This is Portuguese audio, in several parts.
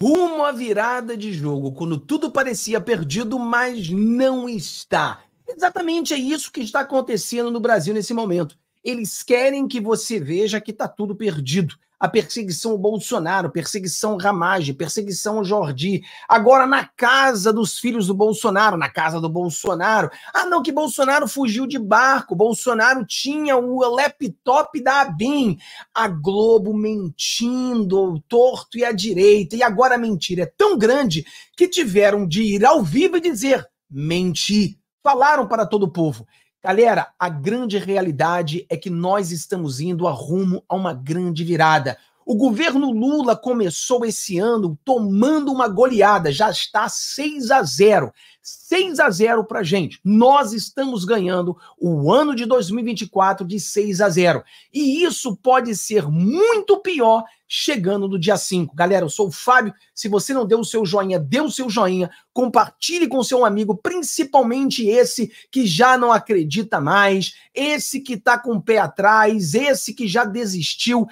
rumo à virada de jogo, quando tudo parecia perdido, mas não está. Exatamente é isso que está acontecendo no Brasil nesse momento. Eles querem que você veja que está tudo perdido a perseguição ao Bolsonaro, perseguição ao Ramage, perseguição ao Jordi. Agora na casa dos filhos do Bolsonaro, na casa do Bolsonaro. Ah, não, que Bolsonaro fugiu de barco, Bolsonaro tinha o laptop da ABIN. A Globo mentindo, o torto e a direita. E agora a mentira é tão grande que tiveram de ir ao vivo e dizer: menti. Falaram para todo o povo. Galera, a grande realidade é que nós estamos indo a rumo a uma grande virada. O governo Lula começou esse ano tomando uma goleada, já está 6 a 0. 6 a 0 para gente. Nós estamos ganhando o ano de 2024 de 6 a 0. E isso pode ser muito pior chegando no dia 5. Galera, eu sou o Fábio. Se você não deu o seu joinha, dê o seu joinha, compartilhe com seu amigo, principalmente esse que já não acredita mais, esse que está com o pé atrás, esse que já desistiu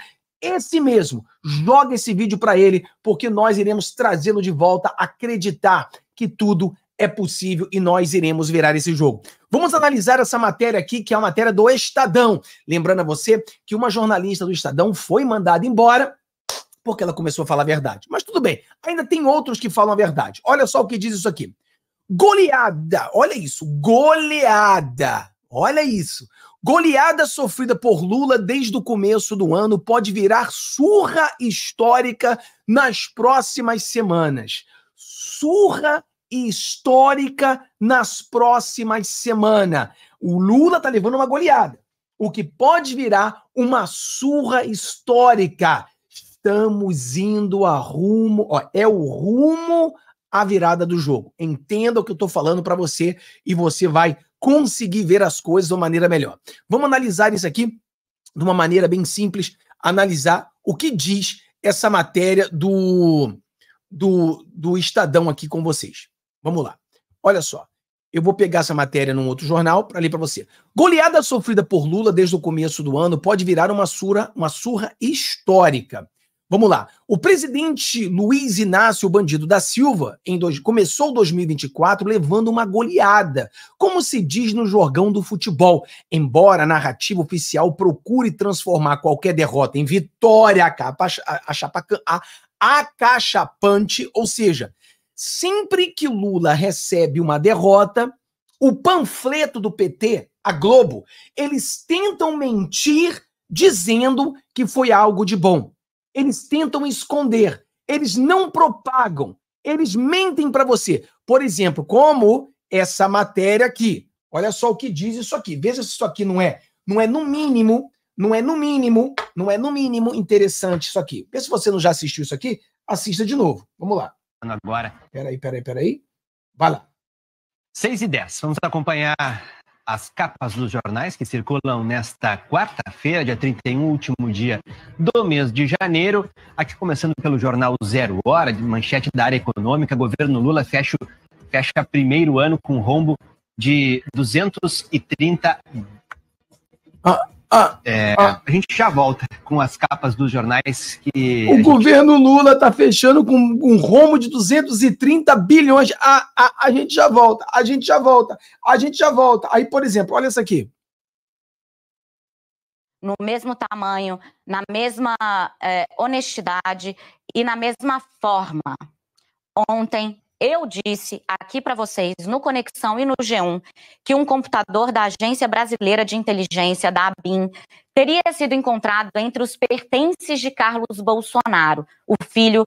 esse mesmo. Joga esse vídeo para ele, porque nós iremos trazê-lo de volta, acreditar que tudo é possível e nós iremos virar esse jogo. Vamos analisar essa matéria aqui, que é a matéria do Estadão. Lembrando a você que uma jornalista do Estadão foi mandada embora porque ela começou a falar a verdade. Mas tudo bem, ainda tem outros que falam a verdade. Olha só o que diz isso aqui. Goleada, olha isso, goleada. Olha isso. Goleada sofrida por Lula desde o começo do ano pode virar surra histórica nas próximas semanas. Surra histórica nas próximas semanas. O Lula tá levando uma goleada, o que pode virar uma surra histórica. Estamos indo a rumo, ó, é o rumo à virada do jogo. Entenda o que eu tô falando para você e você vai conseguir ver as coisas de uma maneira melhor. Vamos analisar isso aqui de uma maneira bem simples, analisar o que diz essa matéria do, do, do Estadão aqui com vocês. Vamos lá. Olha só. Eu vou pegar essa matéria num outro jornal para ler para você. Goleada sofrida por Lula desde o começo do ano pode virar uma surra, uma surra histórica. Vamos lá. O presidente Luiz Inácio Bandido da Silva em dois, começou 2024 levando uma goleada, como se diz no jorgão do futebol. Embora a narrativa oficial procure transformar qualquer derrota em vitória acachapante, ou seja, sempre que Lula recebe uma derrota, o panfleto do PT, a Globo, eles tentam mentir dizendo que foi algo de bom. Eles tentam esconder, eles não propagam, eles mentem para você. Por exemplo, como essa matéria aqui. Olha só o que diz isso aqui. Veja se isso aqui não é, não é no mínimo, não é no mínimo, não é no mínimo interessante isso aqui. Vê se você não já assistiu isso aqui, assista de novo. Vamos lá. Agora. Peraí, peraí, peraí. Vai lá. 6 e 10. Vamos acompanhar as capas dos jornais que circulam nesta quarta-feira, dia 31, último dia do mês de janeiro. Aqui começando pelo jornal Zero Hora, de manchete da área econômica. Governo Lula fecha, fecha primeiro ano com rombo de 230 ah, ah, é, ah, a gente já volta com as capas dos jornais que. O governo gente... Lula está fechando com um rombo de 230 bilhões. A, a, a gente já volta, a gente já volta, a gente já volta. Aí, por exemplo, olha isso aqui. No mesmo tamanho, na mesma é, honestidade e na mesma forma. Ontem, eu disse aqui para vocês no Conexão e no G1 que um computador da Agência Brasileira de Inteligência, da ABIN, teria sido encontrado entre os pertences de Carlos Bolsonaro, o filho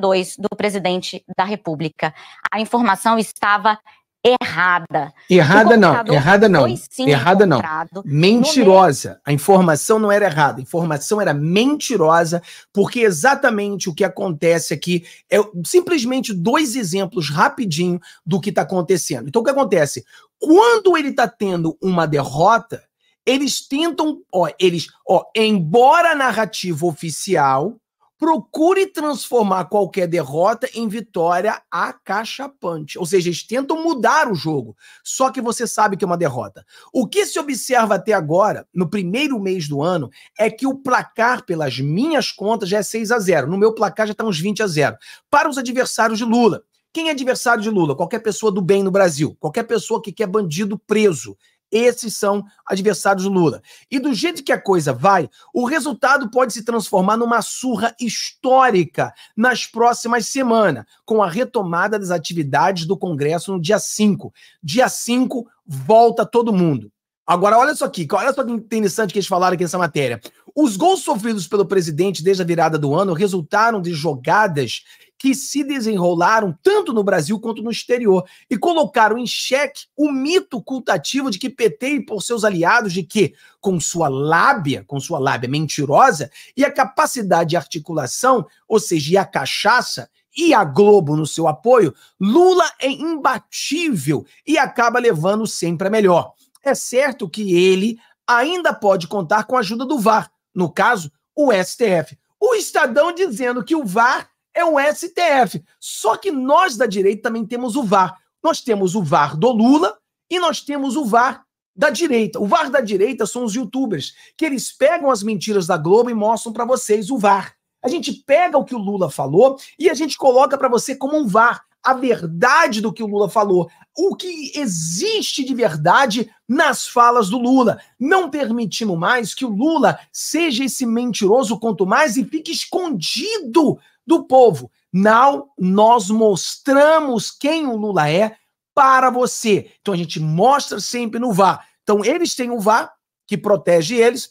02 do presidente da República. A informação estava errada. Errada não, errada não. errada não. Mentirosa. A informação não era errada, a informação era mentirosa, porque exatamente o que acontece aqui é simplesmente dois exemplos rapidinho do que está acontecendo. Então o que acontece? Quando ele está tendo uma derrota, eles tentam, ó, eles, ó, embora a narrativa oficial procure transformar qualquer derrota em vitória acachapante. Ou seja, eles tentam mudar o jogo, só que você sabe que é uma derrota. O que se observa até agora, no primeiro mês do ano, é que o placar, pelas minhas contas, já é 6 a 0 No meu placar já está uns 20 a 0 Para os adversários de Lula. Quem é adversário de Lula? Qualquer pessoa do bem no Brasil, qualquer pessoa que quer bandido preso, esses são adversários do Lula. E do jeito que a coisa vai, o resultado pode se transformar numa surra histórica nas próximas semanas, com a retomada das atividades do Congresso no dia 5. Dia 5, volta todo mundo. Agora, olha só aqui, olha só que interessante que eles falaram aqui nessa matéria. Os gols sofridos pelo presidente desde a virada do ano resultaram de jogadas que se desenrolaram tanto no Brasil quanto no exterior e colocaram em xeque o mito cultativo de que PT e por seus aliados de que com sua lábia, com sua lábia mentirosa e a capacidade de articulação, ou seja, e a cachaça e a Globo no seu apoio, Lula é imbatível e acaba levando sempre a melhor. É certo que ele ainda pode contar com a ajuda do VAR, no caso, o STF. O Estadão dizendo que o VAR é um STF. Só que nós da direita também temos o VAR. Nós temos o VAR do Lula e nós temos o VAR da direita. O VAR da direita são os youtubers, que eles pegam as mentiras da Globo e mostram para vocês o VAR. A gente pega o que o Lula falou e a gente coloca para você como um VAR a verdade do que o Lula falou, o que existe de verdade nas falas do Lula, não permitindo mais que o Lula seja esse mentiroso quanto mais e fique escondido do povo. Não, nós mostramos quem o Lula é para você. Então a gente mostra sempre no VAR. Então eles têm um VAR que protege eles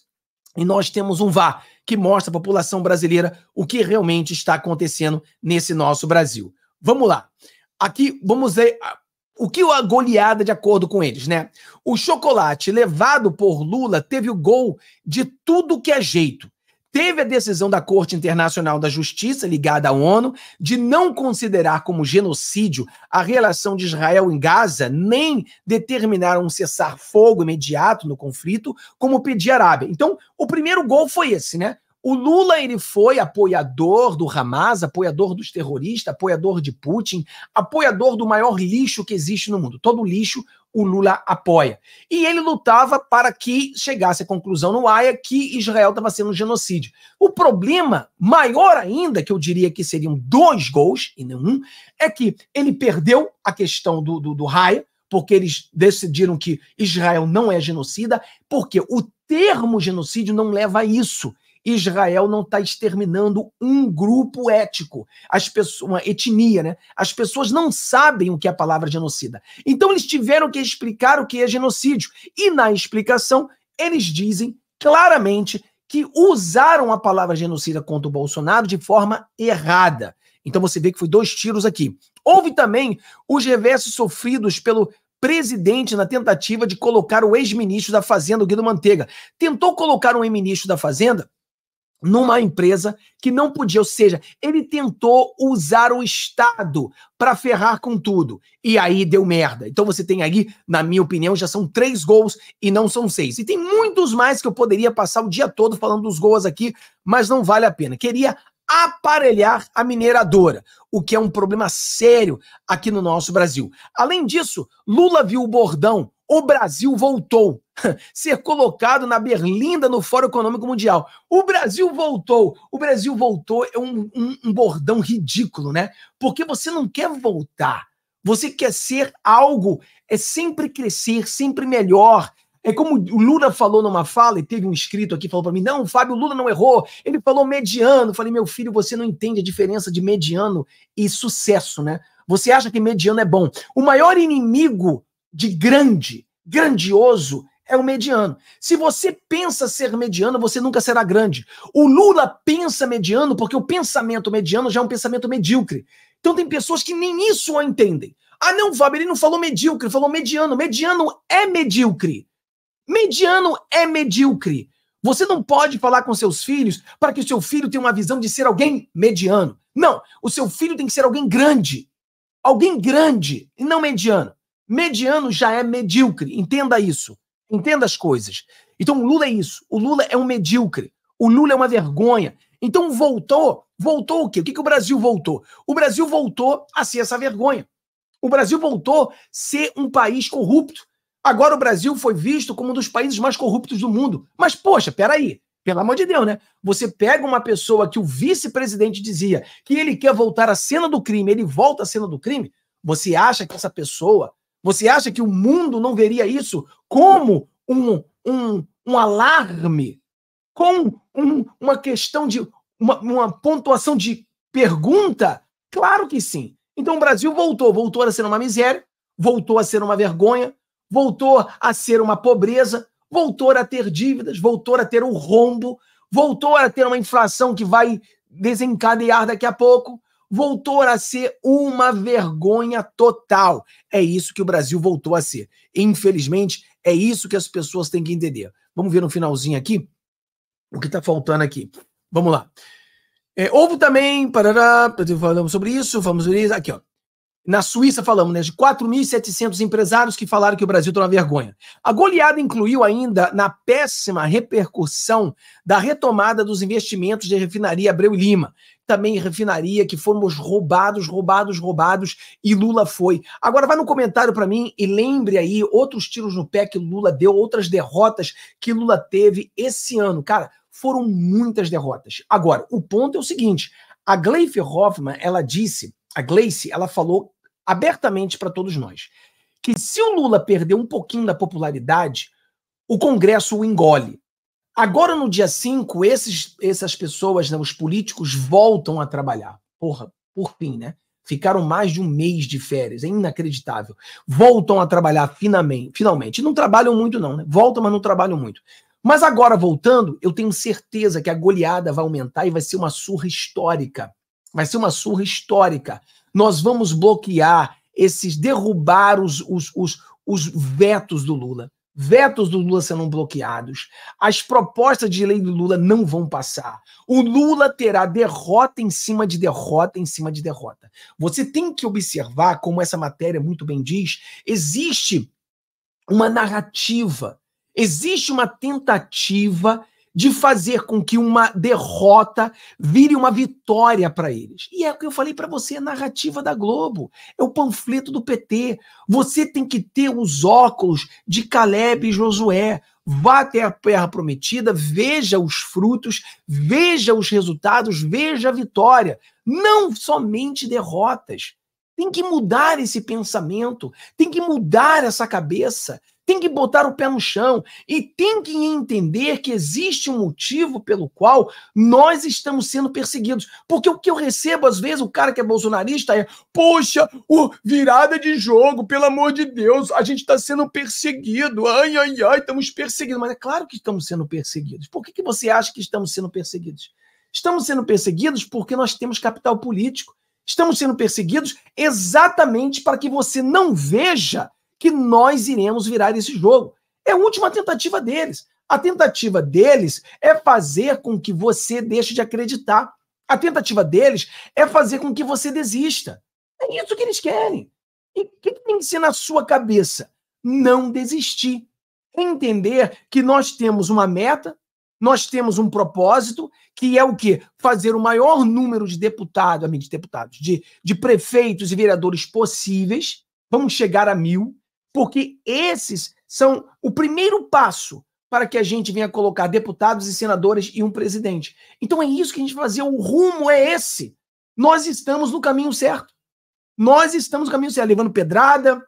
e nós temos um VAR que mostra à população brasileira o que realmente está acontecendo nesse nosso Brasil. Vamos lá. Aqui, vamos ver ah, o que a goleada de acordo com eles, né? O chocolate levado por Lula teve o gol de tudo que é jeito. Teve a decisão da Corte Internacional da Justiça, ligada à ONU, de não considerar como genocídio a relação de Israel em Gaza, nem determinar um cessar-fogo imediato no conflito, como pedia a Arábia. Então, o primeiro gol foi esse, né? O Lula ele foi apoiador do Hamas, apoiador dos terroristas, apoiador de Putin, apoiador do maior lixo que existe no mundo. Todo lixo o Lula apoia. E ele lutava para que chegasse à conclusão no AIA que Israel estava sendo um genocídio. O problema maior ainda, que eu diria que seriam dois gols e não um, é que ele perdeu a questão do, do, do Haia, porque eles decidiram que Israel não é genocida, porque o termo genocídio não leva a isso. Israel não está exterminando um grupo ético, as pessoas, uma etnia, né? As pessoas não sabem o que é a palavra genocida. Então eles tiveram que explicar o que é genocídio. E na explicação, eles dizem claramente que usaram a palavra genocida contra o Bolsonaro de forma errada. Então você vê que foi dois tiros aqui. Houve também os reversos sofridos pelo presidente na tentativa de colocar o ex-ministro da Fazenda, Guido Manteiga. Tentou colocar um ex-ministro da Fazenda numa empresa que não podia, ou seja, ele tentou usar o Estado para ferrar com tudo. E aí deu merda. Então você tem aí, na minha opinião, já são três gols e não são seis. E tem muitos mais que eu poderia passar o dia todo falando dos gols aqui, mas não vale a pena. Queria aparelhar a mineradora, o que é um problema sério aqui no nosso Brasil. Além disso, Lula viu o bordão, o Brasil voltou. ser colocado na Berlinda no Fórum Econômico Mundial. O Brasil voltou. O Brasil voltou é um, um, um bordão ridículo, né? Porque você não quer voltar. Você quer ser algo, é sempre crescer, sempre melhor, é como o Lula falou numa fala, e teve um inscrito aqui falou para mim: não, Fábio, Lula não errou. Ele falou mediano. falei, meu filho, você não entende a diferença de mediano e sucesso, né? Você acha que mediano é bom. O maior inimigo de grande, grandioso, é o mediano. Se você pensa ser mediano, você nunca será grande. O Lula pensa mediano porque o pensamento mediano já é um pensamento medíocre. Então tem pessoas que nem isso entendem. Ah, não, Fábio, ele não falou medíocre, falou mediano. Mediano é medíocre. Mediano é medíocre. Você não pode falar com seus filhos para que o seu filho tenha uma visão de ser alguém mediano. Não, o seu filho tem que ser alguém grande. Alguém grande e não mediano. Mediano já é medíocre, entenda isso. Entenda as coisas. Então o Lula é isso. O Lula é um medíocre. O Lula é uma vergonha. Então voltou. Voltou o quê? O que, que o Brasil voltou? O Brasil voltou a ser essa vergonha. O Brasil voltou a ser um país corrupto. Agora o Brasil foi visto como um dos países mais corruptos do mundo. Mas, poxa, peraí. Pelo amor de Deus, né? Você pega uma pessoa que o vice-presidente dizia que ele quer voltar à cena do crime, ele volta à cena do crime. Você acha que essa pessoa você acha que o mundo não veria isso como um, um, um alarme? Como um, uma questão de. Uma, uma pontuação de pergunta? Claro que sim. Então o Brasil voltou, voltou a ser uma miséria, voltou a ser uma vergonha, voltou a ser uma pobreza, voltou a ter dívidas, voltou a ter o rombo, voltou a ter uma inflação que vai desencadear daqui a pouco, voltou a ser uma vergonha total. É isso que o Brasil voltou a ser. Infelizmente, é isso que as pessoas têm que entender. Vamos ver no finalzinho aqui o que está faltando aqui. Vamos lá. É, houve também, parará, falamos sobre isso, Vamos ver isso, aqui ó. Na Suíça, falamos né, de 4.700 empresários que falaram que o Brasil está na vergonha. A goleada incluiu ainda na péssima repercussão da retomada dos investimentos de refinaria Abreu e Lima. Também refinaria que fomos roubados, roubados, roubados e Lula foi. Agora vai no comentário para mim e lembre aí outros tiros no pé que Lula deu, outras derrotas que Lula teve esse ano. Cara, foram muitas derrotas. Agora, o ponto é o seguinte, a Gleife Hoffmann, ela disse a Gleice, ela falou abertamente para todos nós, que se o Lula perder um pouquinho da popularidade, o Congresso o engole. Agora, no dia 5, esses, essas pessoas, né, os políticos, voltam a trabalhar. Porra, por fim, né? Ficaram mais de um mês de férias, é inacreditável. Voltam a trabalhar finamente. finalmente. Não trabalham muito, não, né? Voltam, mas não trabalham muito. Mas agora, voltando, eu tenho certeza que a goleada vai aumentar e vai ser uma surra histórica. Vai ser uma surra histórica. Nós vamos bloquear esses, derrubar os, os, os, os vetos do Lula. Vetos do Lula serão bloqueados. As propostas de lei do Lula não vão passar. O Lula terá derrota em cima de derrota em cima de derrota. Você tem que observar, como essa matéria muito bem diz, existe uma narrativa, existe uma tentativa de fazer com que uma derrota vire uma vitória para eles. E é o que eu falei para você, é a narrativa da Globo, é o panfleto do PT. Você tem que ter os óculos de Caleb e Josué. Vá até a terra prometida, veja os frutos, veja os resultados, veja a vitória, não somente derrotas. Tem que mudar esse pensamento, tem que mudar essa cabeça tem que botar o pé no chão e tem que entender que existe um motivo pelo qual nós estamos sendo perseguidos. Porque o que eu recebo, às vezes, o cara que é bolsonarista é: poxa, oh, virada de jogo, pelo amor de Deus, a gente está sendo perseguido, ai, ai, ai, estamos perseguidos. Mas é claro que estamos sendo perseguidos. Por que, que você acha que estamos sendo perseguidos? Estamos sendo perseguidos porque nós temos capital político. Estamos sendo perseguidos exatamente para que você não veja que nós iremos virar esse jogo. É a última tentativa deles. A tentativa deles é fazer com que você deixe de acreditar. A tentativa deles é fazer com que você desista. É isso que eles querem. E o que tem que ser na sua cabeça? Não desistir. Entender que nós temos uma meta, nós temos um propósito, que é o quê? Fazer o maior número de deputados, de deputados, de, de prefeitos e vereadores possíveis. Vamos chegar a mil porque esses são o primeiro passo para que a gente venha colocar deputados e senadores e um presidente. Então é isso que a gente fazia, o rumo é esse. Nós estamos no caminho certo. Nós estamos no caminho certo, levando pedrada,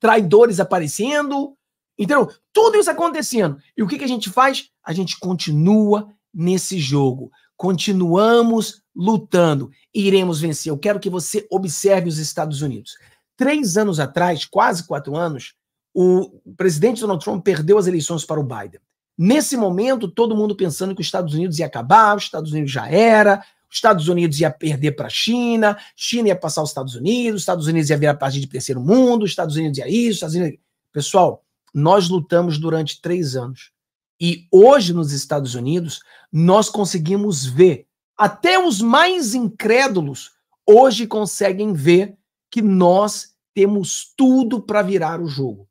traidores aparecendo, entendeu? Tudo isso acontecendo. E o que, que a gente faz? A gente continua nesse jogo. Continuamos lutando iremos vencer. Eu quero que você observe os Estados Unidos três anos atrás, quase quatro anos, o presidente Donald Trump perdeu as eleições para o Biden. Nesse momento, todo mundo pensando que os Estados Unidos ia acabar, os Estados Unidos já era, os Estados Unidos ia perder para a China, China ia passar os Estados Unidos, os Estados Unidos ia virar parte de terceiro mundo, os Estados Unidos ia isso, os Estados Unidos... Pessoal, nós lutamos durante três anos. E hoje, nos Estados Unidos, nós conseguimos ver, até os mais incrédulos hoje conseguem ver que nós temos tudo para virar o jogo.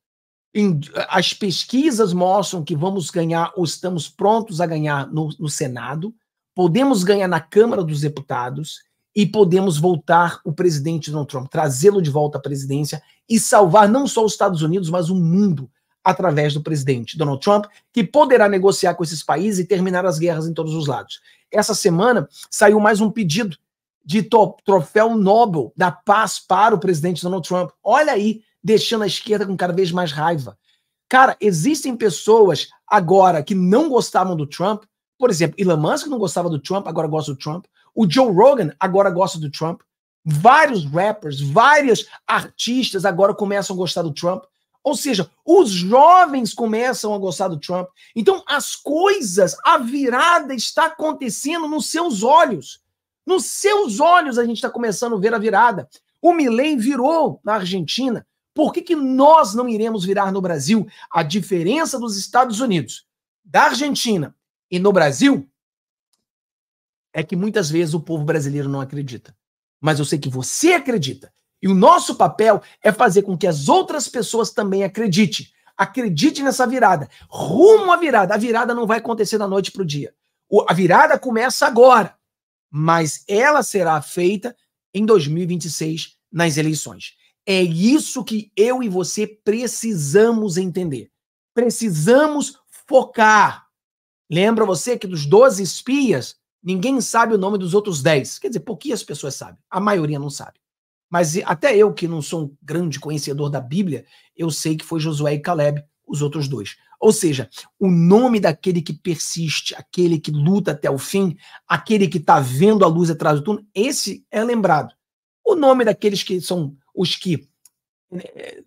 As pesquisas mostram que vamos ganhar, ou estamos prontos a ganhar no, no Senado, podemos ganhar na Câmara dos Deputados e podemos voltar o presidente Donald Trump, trazê-lo de volta à presidência e salvar não só os Estados Unidos, mas o mundo através do presidente Donald Trump, que poderá negociar com esses países e terminar as guerras em todos os lados. Essa semana saiu mais um pedido de troféu Nobel da paz para o presidente Donald Trump. Olha aí, deixando a esquerda com cada vez mais raiva. Cara, existem pessoas agora que não gostavam do Trump, por exemplo, Elon Musk não gostava do Trump, agora gosta do Trump. O Joe Rogan agora gosta do Trump. Vários rappers, vários artistas agora começam a gostar do Trump. Ou seja, os jovens começam a gostar do Trump. Então, as coisas, a virada está acontecendo nos seus olhos. Nos seus olhos a gente está começando a ver a virada. O Milley virou na Argentina. Por que, que nós não iremos virar no Brasil? A diferença dos Estados Unidos, da Argentina e no Brasil é que muitas vezes o povo brasileiro não acredita. Mas eu sei que você acredita. E o nosso papel é fazer com que as outras pessoas também acreditem. Acredite nessa virada. Rumo à virada. A virada não vai acontecer da noite para o dia. A virada começa agora mas ela será feita em 2026 nas eleições. É isso que eu e você precisamos entender. Precisamos focar. Lembra você que dos 12 espias, ninguém sabe o nome dos outros 10. Quer dizer, pouquinhas pessoas sabem. A maioria não sabe. Mas até eu, que não sou um grande conhecedor da Bíblia, eu sei que foi Josué e Caleb, os outros dois. Ou seja, o nome daquele que persiste, aquele que luta até o fim, aquele que está vendo a luz atrás do túnel, esse é lembrado. O nome daqueles que são os que né,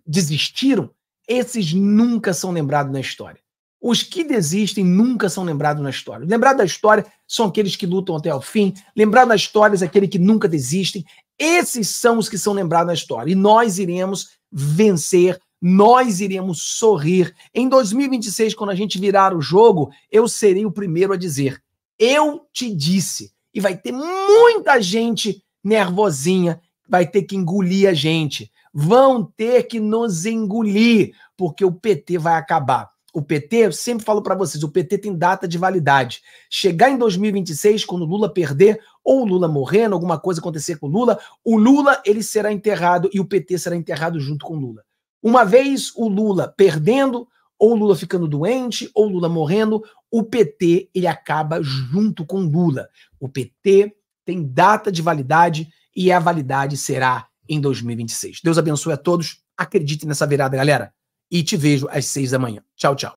desistiram, esses nunca são lembrados na história. Os que desistem nunca são lembrados na história. Lembrado da história são aqueles que lutam até o fim. Lembrado da história é aquele que nunca desistem. Esses são os que são lembrados na história. E nós iremos vencer nós iremos sorrir. Em 2026, quando a gente virar o jogo, eu serei o primeiro a dizer: Eu te disse. E vai ter muita gente nervosinha, vai ter que engolir a gente. Vão ter que nos engolir, porque o PT vai acabar. O PT, eu sempre falo para vocês, o PT tem data de validade. Chegar em 2026, quando o Lula perder, ou o Lula morrendo, alguma coisa acontecer com o Lula, o Lula ele será enterrado e o PT será enterrado junto com o Lula. Uma vez o Lula perdendo, ou o Lula ficando doente, ou o Lula morrendo, o PT ele acaba junto com Lula. O PT tem data de validade e a validade será em 2026. Deus abençoe a todos. Acredite nessa virada, galera. E te vejo às seis da manhã. Tchau, tchau.